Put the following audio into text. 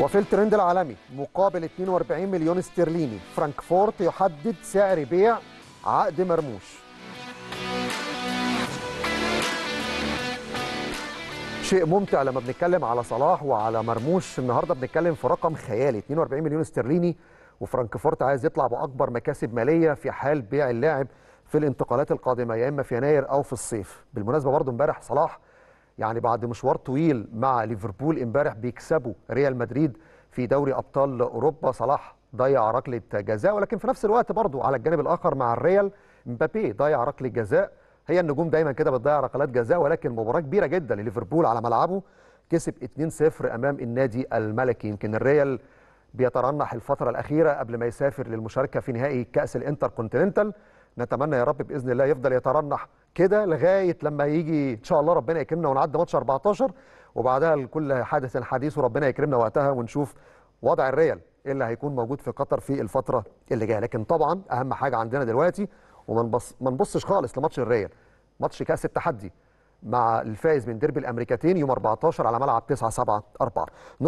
وفي الترند العالمي مقابل 42 مليون استرليني فرانكفورت يحدد سعر بيع عقد مرموش شيء ممتع لما بنتكلم على صلاح وعلى مرموش النهارده بنتكلم في رقم خيالي 42 مليون استرليني وفرانكفورت عايز يطلع باكبر مكاسب ماليه في حال بيع اللاعب في الانتقالات القادمه يا اما في يناير او في الصيف بالمناسبه برضه امبارح صلاح يعني بعد مشوار طويل مع ليفربول امبارح بيكسبوا ريال مدريد في دوري ابطال اوروبا صلاح ضيع ركله جزاء ولكن في نفس الوقت برضه على الجانب الاخر مع الريال مبابي ضيع ركله جزاء هي النجوم دايما كده بتضيع ركلات جزاء ولكن مباراه كبيره جدا لليفربول على ملعبه كسب 2-0 امام النادي الملكي يمكن الريال بيترنح الفتره الاخيره قبل ما يسافر للمشاركه في نهائي كاس الانتر كونتيننتال نتمنى يا رب باذن الله يفضل يترنح كده لغايه لما يجي ان شاء الله ربنا يكرمنا ونعدي ماتش 14 وبعدها لكل حادث حديث وربنا يكرمنا وقتها ونشوف وضع الريال إيه اللي هيكون موجود في قطر في الفتره اللي جايه لكن طبعا اهم حاجه عندنا دلوقتي وما نبص ما نبصش خالص لماتش الريال ماتش كاس التحدي مع الفائز من ديربي الامريكتين يوم 14 على ملعب 9 7 4